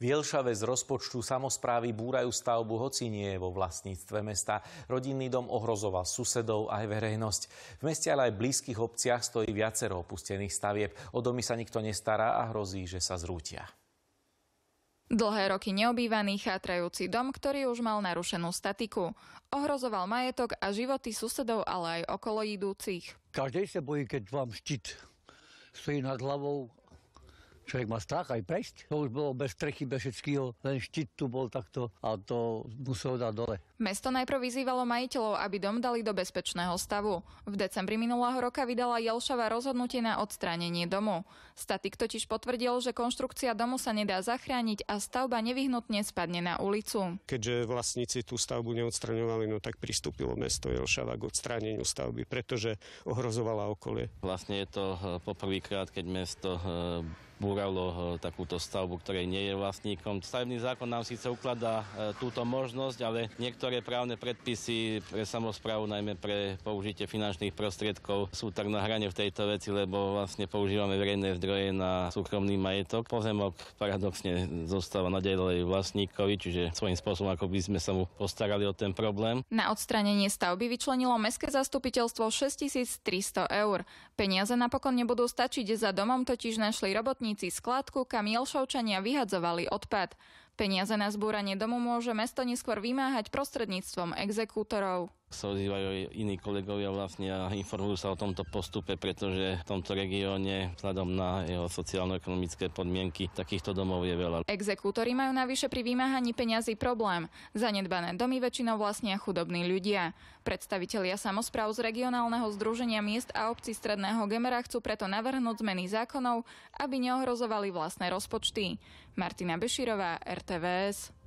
Vielšave z rozpočtu samozprávy búrajú stavbu, hoci nie je vo vlastníctve mesta. Rodinný dom ohrozoval susedov aj verejnosť. V meste, ale aj v blízkych obciach stojí viacero opustených stavieb. O domy sa nikto nestará a hrozí, že sa zrútia. Dlhé roky neobývaný chátrajúci dom, ktorý už mal narušenú statiku. Ohrozoval majetok a životy susedov, ale aj okolo idúcich. Každej sa bojí, keď vám štít stojí nad hlavou Človek má strach aj prejsť. To už bolo bez strechy, bez všetkého, len štít tu bol takto a to musel dať dole. Mesto najprv vyzývalo majiteľov, aby dom dali do bezpečného stavu. V decembri minulého roka vydala Jelšava rozhodnutie na odstránenie domu. Statik totiž potvrdil, že konštrukcia domu sa nedá zachrániť a stavba nevyhnutne spadne na ulicu. Keďže vlastníci tú stavbu neodstraňovali, no tak pristúpilo mesto Jelšava k odstráneniu stavby, pretože ohrozovala okolie. Vlastne je to eh, poprvýkrát, keď mesto eh, búralo eh, takúto stavbu, ktorej nie je vlastníkom. Stavebný zákon nám síce ukladá túto možnosť, ale niektoré Niektoré právne predpisy pre samozprávu, najmä pre použitie finančných prostriedkov, sú tak na hrane v tejto veci, lebo vlastne používame verejné zdroje na súkromný majetok. Pozemok paradoxne zostáva nadalej vlastníkovi, čiže svojím spôsobom, ako by sme sa mu postarali o ten problém. Na odstranenie stavby vyčlenilo Mestské zastupiteľstvo 6300 eur. Peniaze napokon nebudú stačiť, za domom totiž našli robotníci skladku, kam jelšovčania vyhadzovali odpad. Peniaze na zbúranie domu môže mesto neskôr vymáhať prostredníctvom exekútorov sa ozývajú iní kolegovia vlastne a informujú sa o tomto postupe, pretože v tomto regióne vzhľadom na jeho sociálno-ekonomické podmienky takýchto domov je veľa. Exekútory majú navyše pri vymáhaní peňazí problém. Zanedbané domy väčšinou vlastnia chudobní ľudia. Predstavitelia samozpráv z regionálneho združenia miest a obcí Stredného Gemera chcú preto navrhnúť zmeny zákonov, aby neohrozovali vlastné rozpočty. Martina Beširová, RTVS.